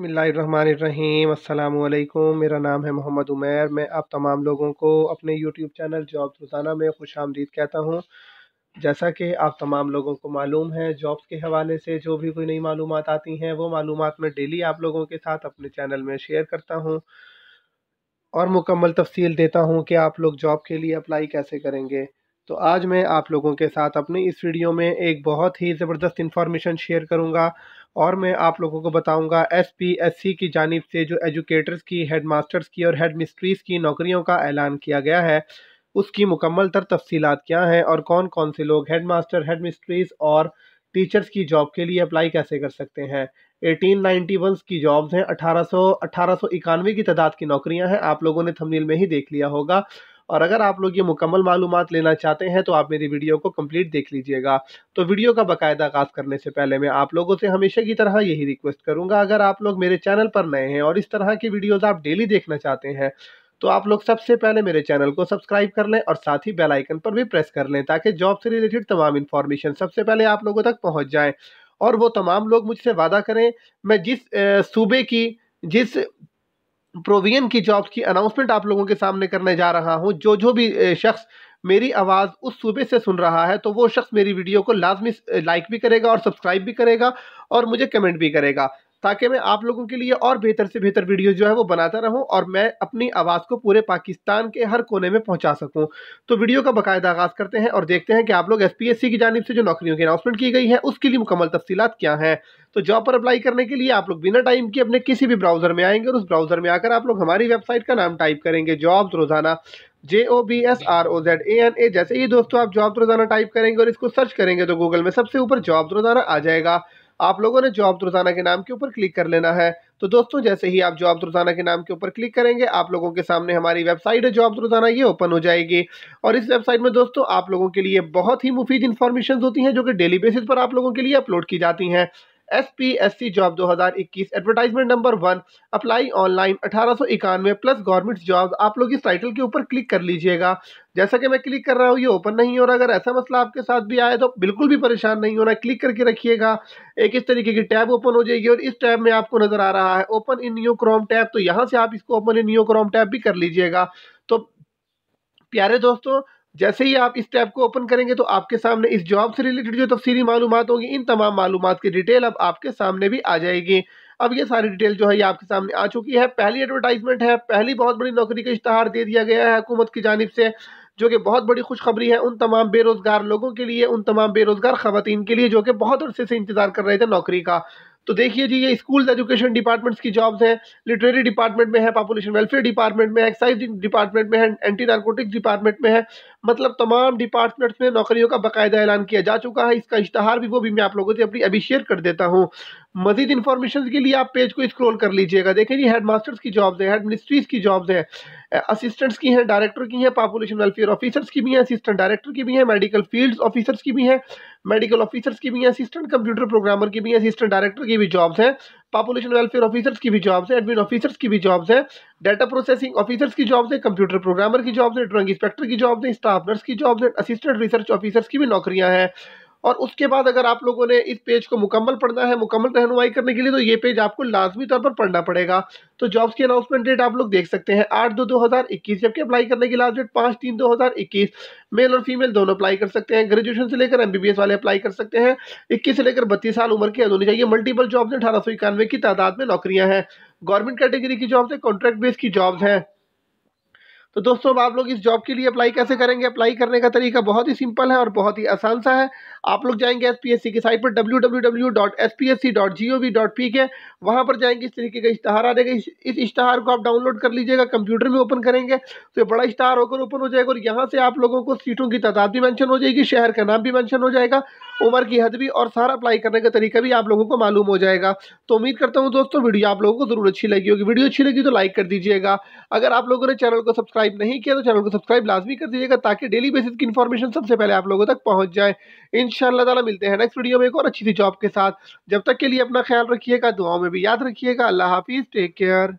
बसमीम अल्लाम मेरा नाम है मोहम्मद उमैर मैं आप तमाम लोगों को अपने यूट्यूब चैनल जॉब रोज़ाना में खुश आमदीद कहता हूँ जैसा कि आप तमाम लोगों को मालूम है जॉब्स के हवाले से जो भी कोई नई मालूम आती हैं वो मालूम मैं डेली आप लोगों के साथ अपने चैनल में शेयर करता हूँ और मुकम्मल तफसील देता हूँ कि आप लोग जॉब के लिए अप्लाई कैसे करेंगे तो आज मैं आप लोगों के साथ अपने इस वीडियो में एक बहुत ही ज़बरदस्त इन्फॉर्मेशन शेयर करूँगा और मैं आप लोगों को बताऊंगा एसपीएससी की जानब से जो एजुकेटर्स की हेड मास्टर्स की और हेड मिस्ट्रीज़ की नौकरियों का ऐलान किया गया है उसकी मुकम्मल तर तफसीत क्या हैं और कौन कौन से लोग हेड मास्टर हेड मिस्ट्रीज़ और टीचर्स की जॉब के लिए अप्लाई कैसे कर सकते हैं एटीन नाइन्टी वन की जॉब्स हैं अठारह सौ अठारह सौ इक्यानवे की तादाद की नौकरियां हैं आप लोगों ने थंबनेल में ही देख लिया होगा और अगर आप लोग ये मुकम्मल मालूम लेना चाहते हैं तो आप मेरी वीडियो को कम्प्लीट देख लीजिएगा तो वीडियो का बाकायदा आगाज करने से पहले मैं आप लोगों से हमेशा की तरह यही रिक्वेस्ट करूँगा अगर आप लोग मेरे चैनल पर नए हैं और इस तरह की वीडियोज़ आप डेली देखना चाहते हैं तो आप लोग सबसे पहले मेरे चैनल को सब्सक्राइब कर लें और साथ ही बेल आइकन पर भी प्रेस कर लें ताकि जॉब से रिलेटेड तमाम इन्फॉर्मेशन सबसे पहले आप लोगों तक पहुंच जाए और वो तमाम लोग मुझसे वादा करें मैं जिस सूबे की जिस प्रोविजन की जॉब्स की अनाउंसमेंट आप लोगों के सामने करने जा रहा हूँ जो जो भी शख्स मेरी आवाज़ उस सूबे से सुन रहा है तो वो शख्स मेरी वीडियो को लाजमी लाइक भी करेगा और सब्सक्राइब भी करेगा और मुझे कमेंट भी करेगा ताकि मैं आप लोगों के लिए और बेहतर से बेहतर वीडियो जो है वो बनाता रहूँ और मैं अपनी आवाज़ को पूरे पाकिस्तान के हर कोने में पहुँचा सकूँ तो वीडियो का बाकायदा आगाज़ करते हैं और देखते हैं कि आप लोग एस की जानब से जो नौकरियों की अनाउंसमेंट की गई है उसके लिए मुकम्मल तफसीत क्या हैं तो जॉब पर अप्लाई करने के लिए आप लोग बिना टाइम के अपने किसी भी ब्राउज़र में आएंगे और उस ब्राउज़र में आकर आप लोग हमारी वेबसाइट का नाम टाइप करेंगे जॉब रोज़ाना J O B S R O Z A N A जैसे ही दोस्तों आप जॉब रोज़ाना टाइप करेंगे और इसको सर्च करेंगे तो गूगल में सबसे ऊपर जॉब रोज़ाना आ जाएगा आप लोगों ने जॉब रोजाना के नाम के ऊपर क्लिक कर लेना है तो दोस्तों जैसे ही आप जॉब रोजाना के नाम के ऊपर क्लिक करेंगे आप लोगों के सामने हमारी वेबसाइट है जॉब रोजाना ये ओपन हो जाएगी और इस वेबसाइट में दोस्तों आप लोगों के लिए बहुत ही मुफीद इन्फॉर्मेशन होती हैं जो कि डेली बेसिस पर आप लोगों के लिए अपलोड की जाती हैं S P S C job 2021 advertisement number one apply online अठारह प्लस गवर्नमेंट जॉब आप लोग इस टाइटल के ऊपर क्लिक कर लीजिएगा जैसा कि मैं क्लिक कर रहा हूँ ये ओपन नहीं हो रहा अगर ऐसा मसला आपके साथ भी आए तो बिल्कुल भी परेशान नहीं होना क्लिक करके रखिएगा एक इस तरीके की टैब ओपन हो जाएगी और इस टैब में आपको नज़र आ रहा है open in new Chrome tab तो यहाँ से आप इसको open in new Chrome tab भी कर लीजिएगा तो प्यारे दोस्तों जैसे ही आप इस टैब को ओपन करेंगे तो आपके सामने इस जॉब से रिलेटेड जो तफसीली मालूम होंगी इन तमाम मालूम की डिटेल अब आपके सामने भी आ जाएगी अब ये सारी डिटेल जो है ये आपके सामने आ चुकी है पहली एडवर्टाइजमेंट है पहली बहुत बड़ी नौकरी का इश्तहार दे दिया गया है हुकूमत की जानब से जो कि बहुत बड़ी खुशखबरी है उन तमाम बेरोज़गार लोगों के लिए उन तमाम बेरोज़गार ख़वान के लिए जो कि बहुत अरसे से इंतज़ार कर रहे थे नौकरी का तो देखिए जी ये स्कूल एजुकेशन डिपार्टमेंट्स की जॉब्स हैं लिटरेरी डिपार्टमेंट में है पॉपुलेशन वेलफेयर डिपार्टमेंट में एक्साइज डिपार्टमेंट में है एंटी नार्कोटिक्स डिपार्टमेंट में है मतलब तमाम डिपार्टमेंट्स में नौकरियों का बाकायदा ऐलान किया जा चुका है इसका इश्तहार भी वो भी मैं आप लोगों से अपनी अभी शेयर कर देता हूँ मजीद इन्फॉर्मेशन के लिए आप पेज को स्क्रॉल कर लीजिएगा देखें जी हेड मास्टर्स की जॉब्स हैं हेड मिनिस्ट्रीज़ की जॉब्स हैं असिस्टेंट्स की हैं डायरेक्टर की हैं पॉपुलेशन वेलफेयर ऑफिसर्स की भी हैं असिस्टेंट डायरेक्टर की भी हैं मेडिकल फील्ड ऑफिसर्स की भी हैं मेडिकल ऑफिसर्स की भी हैं असिस्टेंट कंप्यूटर प्रोग्रामर की भी हैं असिस्टेंट डायरेक्टर की भी जॉब्स हैं पॉपुलेशन वेलफेयर ऑफिसर्स की भी जॉब्स हैं एडमिन ऑफिसर्स की भी जॉब्स हैं डाटा प्रोसेसिंग ऑफिसर्स की जॉब्स हैं कंप्यूटर प्रोग्रामर की जॉब्स हैं ड्रॉइंग इंस्पेक्टर की जॉब्स हैं स्टाफ नर्स की जॉब्स हैं असिस्टेंट रिसर्च ऑफिसर्स की भी नौकरियाँ हैं और उसके बाद अगर आप लोगों ने इस पेज को मुकम्मल पढ़ना है मुकम्मल रहनुमाई करने के लिए तो ये पेज आपको लाजमी तौर पर पढ़ना पड़ेगा तो जॉब्स की अनाउंसमेंट डेट आप लोग देख सकते हैं आठ दो दो हज़ार इक्कीस जबकि अप्लाई करने की लास्ट डेट पाँच तीन दो हज़ार इक्कीस मेल और फीमेल दोनों अप्लाई कर सकते हैं ग्रेजुएशन से लेकर एमबीबीएस वाले अप्लाई कर सकते हैं इक्कीस से लेकर बत्तीस साल उम्र की होनी चाहिए मल्टीपल जॉब्स अठारह सौ इक्यानवे की तादाद में नौकरियाँ हैं गवर्नमेंट कैटेगरी की जॉब्स हैं कॉन्ट्रैक्ट बेस की जॉब्स हैं तो दोस्तों अब आप लोग इस जॉब के लिए अप्लाई कैसे करेंगे अप्लाई करने का तरीका बहुत ही सिंपल है और बहुत ही आसान सा है आप लोग जाएंगे एसपीएससी की साइट पर www.spsc.gov.pk वहां पर जाएंगे इस तरीके का इश्तहार आ जाएगा इस, इस इश्तहार को आप डाउनलोड कर लीजिएगा कंप्यूटर में ओपन करेंगे तो ये बड़ा इश्तहार होकर ओपन हो जाएगा और यहाँ से आप लोगों को सीटों की तादाद भी मैंशन हो जाएगी शहर का नाम भी मैंशन हो जाएगा उम्र की हद भी और सारा अप्लाई करने का तरीका भी आप लोगों को मालूम हो जाएगा तो उम्मीद करता हूँ दोस्तों वीडियो आप लोगों को ज़रूर अच्छी लगी होगी वीडियो अच्छी लगी तो लाइक कर दीजिएगा अगर आप लोगों ने चैनल को सब्सक्राइब नहीं किया तो चैनल को सब्सक्राइब लाजमी कर दीजिएगा ताकि डेली बेसिस की इन्फॉर्मेशन सबसे पहले आप लोगों तक पहुँच जाए इन ताला मिलते हैं नेक्स्ट वीडियो में एक और अच्छी सी जॉब के साथ जब तक के लिए अपना ख्याल रखिएगा दुआओं में भी याद रखिएगा अल्लाह हाफिज़ टेक केयर